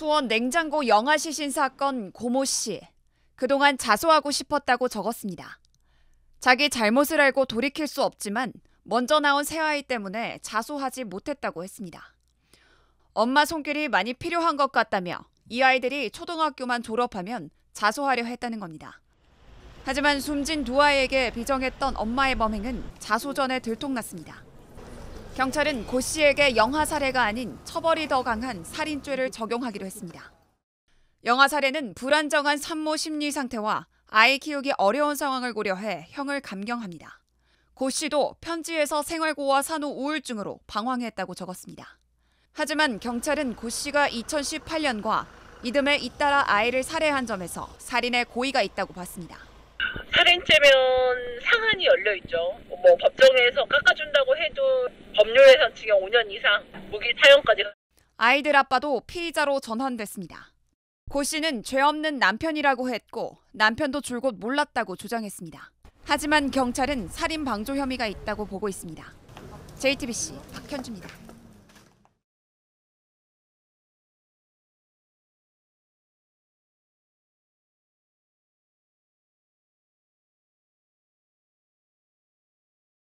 수원 냉장고 영아 시신 사건 고모 씨. 그동안 자수하고 싶었다고 적었습니다. 자기 잘못을 알고 돌이킬 수 없지만 먼저 나온 새아이 때문에 자수하지 못했다고 했습니다. 엄마 손길이 많이 필요한 것 같다며 이 아이들이 초등학교만 졸업하면 자수하려 했다는 겁니다. 하지만 숨진 두 아이에게 비정했던 엄마의 범행은 자수 전에 들통났습니다. 경찰은 고 씨에게 영화 살해가 아닌 처벌이 더 강한 살인죄를 적용하기로 했습니다. 영화 살해는 불안정한 산모 심리 상태와 아이 키우기 어려운 상황을 고려해 형을 감경합니다. 고 씨도 편지에서 생활고와 산후 우울증으로 방황했다고 적었습니다. 하지만 경찰은 고 씨가 2018년과 이듬해 잇따라 아이를 살해한 점에서 살인의 고의가 있다고 봤습니다. 살인죄면 상한이 열려 있죠. 뭐 법정에서 깎아준다고 해도 법률에선 징역 5년 이상, 무기 사형까지. 아이들 아빠도 피의자로 전환됐습니다. 고 씨는 죄 없는 남편이라고 했고 남편도 줄곧 몰랐다고 주장했습니다. 하지만 경찰은 살인 방조 혐의가 있다고 보고 있습니다. JTBC 박현주입니다.